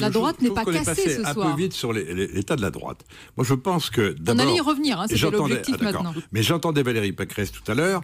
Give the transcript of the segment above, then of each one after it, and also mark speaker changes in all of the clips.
Speaker 1: La droite n'est pas cassée ce soir. Un peu vite sur l'état de la droite. Moi, je pense que On allait y revenir, hein, c'était l'objectif ah, maintenant. Mais j'entendais Valérie Pécresse tout à l'heure.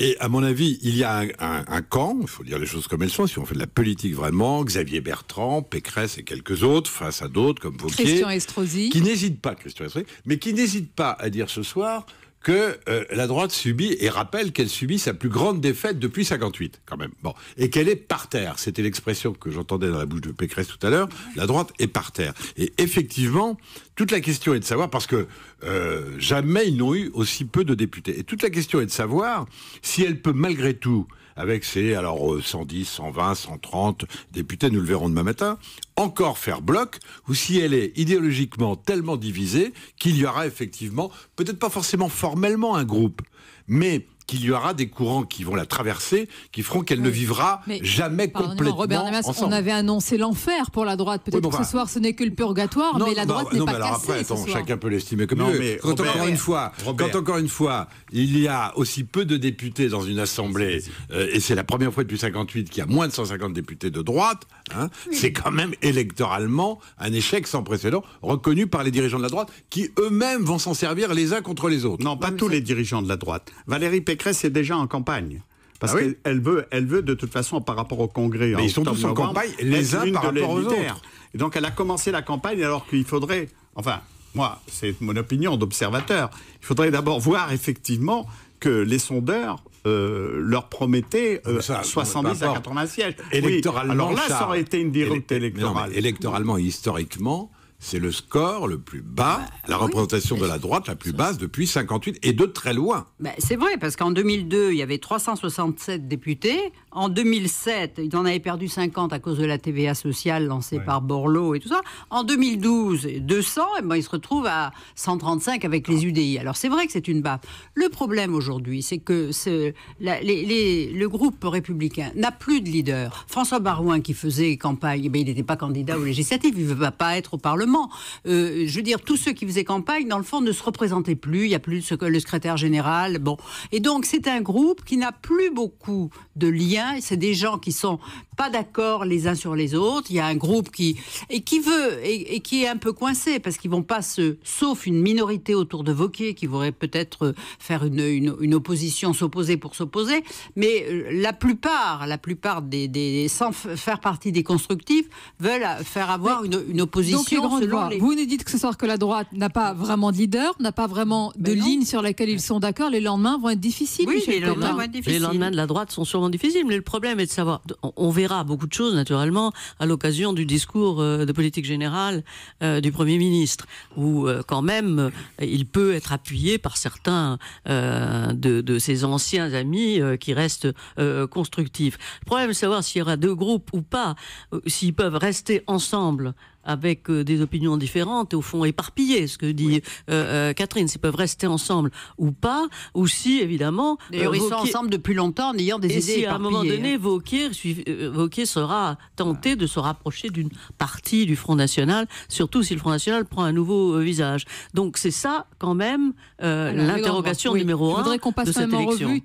Speaker 1: Et à mon avis, il y a un, camp, il faut dire les choses comme elles sont, si on fait de la politique vraiment, Xavier Bertrand, Pécresse et quelques autres, face à d'autres comme vous. Christian
Speaker 2: Estrosi. qui
Speaker 1: n'hésite pas, Christian Estrosi, mais qui n'hésite pas à dire ce soir, que euh, la droite subit et rappelle qu'elle subit sa plus grande défaite depuis 58, quand même. Bon, et qu'elle est par terre. C'était l'expression que j'entendais dans la bouche de Pécresse tout à l'heure. La droite est par terre. Et effectivement, toute la question est de savoir parce que euh, jamais ils n'ont eu aussi peu de députés. Et toute la question est de savoir si elle peut malgré tout avec ses alors 110, 120, 130 députés, nous le verrons demain matin, encore faire bloc, ou si elle est idéologiquement tellement divisée qu'il y aura effectivement, peut-être pas forcément formellement un groupe, mais qu'il y aura des courants qui vont la traverser, qui feront qu'elle ne vivra jamais complètement Robert On avait
Speaker 2: annoncé l'enfer pour la droite. Peut-être que ce bah. soir, ce n'est que le purgatoire, mais la droite n'est pas mais alors cassée après, chacun
Speaker 1: peut l'estimer comme il Quand, encore une fois, quand encore une fois, il y a aussi peu de députés dans une assemblée, euh, et c'est la première fois depuis 58 qu'il y a moins de 150 députés de droite, hein, c'est quand même électoralement un échec sans précédent, reconnu par les dirigeants de la droite, qui eux-mêmes vont s'en servir les uns contre les autres. Non, pas tous les dirigeants de la droite. Valérie Pécresse c'est est déjà en campagne. Parce ah qu'elle veut, elle veut de toute façon par rapport au Congrès. en ils sont tous en campagne, les uns par rapport aux autres. Et donc elle a commencé la campagne alors qu'il faudrait, enfin, moi, c'est mon opinion d'observateur, il faudrait d'abord voir effectivement que les sondeurs euh, leur promettaient 70 euh, à 80 sièges. Électoralement, alors là, ça, aurait été une déroute électorale. électoralement et historiquement, c'est le score le plus bas, bah, la représentation de la droite la plus basse depuis 58 et de très loin.
Speaker 3: Bah, c'est vrai, parce qu'en 2002, il y avait 367 députés. En 2007, ils en avaient perdu 50 à cause de la TVA sociale lancée par Borloo et tout ça. En 2012, 200, et ben, ils se retrouvent à 135 avec les ah. UDI. Alors c'est vrai que c'est une baffe. Le problème aujourd'hui, c'est que le groupe républicain n'a plus de leader. François Barouin, qui faisait campagne, eh ben, il n'était pas candidat aux législatives, il ne veut pas être au Parlement. Euh, je veux dire, tous ceux qui faisaient campagne, dans le fond, ne se représentaient plus. Il n'y a plus le secrétaire général. Bon. Et donc, c'est un groupe qui n'a plus beaucoup de liens. C'est des gens qui sont pas d'accord les uns sur les autres. Il y a un groupe qui et qui veut et, qui est un peu coincé parce qu'ils vont pas se, sauf une minorité autour de Vauquier qui voudrait peut-être euh, faire une, une, opposition, s'opposer pour s'opposer, mais euh, la plupart, la plupart des, des sans faire partie des constructifs veulent faire avoir une, une, opposition
Speaker 2: vous nous dites que ce soir que la droite n'a pas vraiment de leader, n'a pas vraiment ben de ligne sur laquelle ils sont d'accord. Les lendemains vont être difficiles. Oui, les lendemains vont être difficiles. Les lendemains
Speaker 4: de la droite sont sûrement difficiles, mais le problème est de savoir. On verra beaucoup de choses naturellement à l'occasion du discours euh, de politique générale euh, du Premier ministre, où euh, quand même il peut être appuyé par certains de, de ses anciens amis qui restent constructifs. Le problème est de savoir s'il y aura deux groupes ou pas, s'ils peuvent rester ensemble avec euh, des opinions différentes, au fond éparpillées, ce que dit euh, euh, Catherine, s'ils peuvent rester ensemble ou pas, ou si évidemment. D'ailleurs, ils sont ensemble depuis longtemps en ayant des Et si, à un moment donné, hein. Vauquier, sera tenté de se rapprocher d'une partie du Front National, surtout si le Front National prend un nouveau visage. Donc c'est ça quand même l'interrogation numéro un. de cette élection.